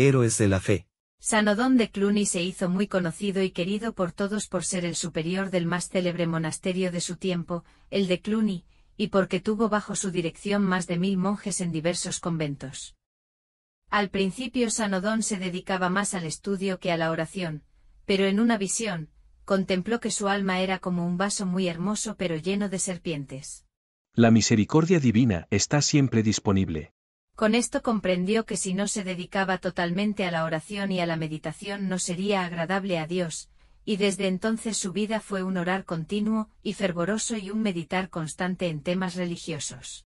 Héroes de la fe. Sanodón de Cluny se hizo muy conocido y querido por todos por ser el superior del más célebre monasterio de su tiempo, el de Cluny, y porque tuvo bajo su dirección más de mil monjes en diversos conventos. Al principio Sanodón se dedicaba más al estudio que a la oración, pero en una visión, contempló que su alma era como un vaso muy hermoso pero lleno de serpientes. La misericordia divina está siempre disponible. Con esto comprendió que si no se dedicaba totalmente a la oración y a la meditación no sería agradable a Dios, y desde entonces su vida fue un orar continuo y fervoroso y un meditar constante en temas religiosos.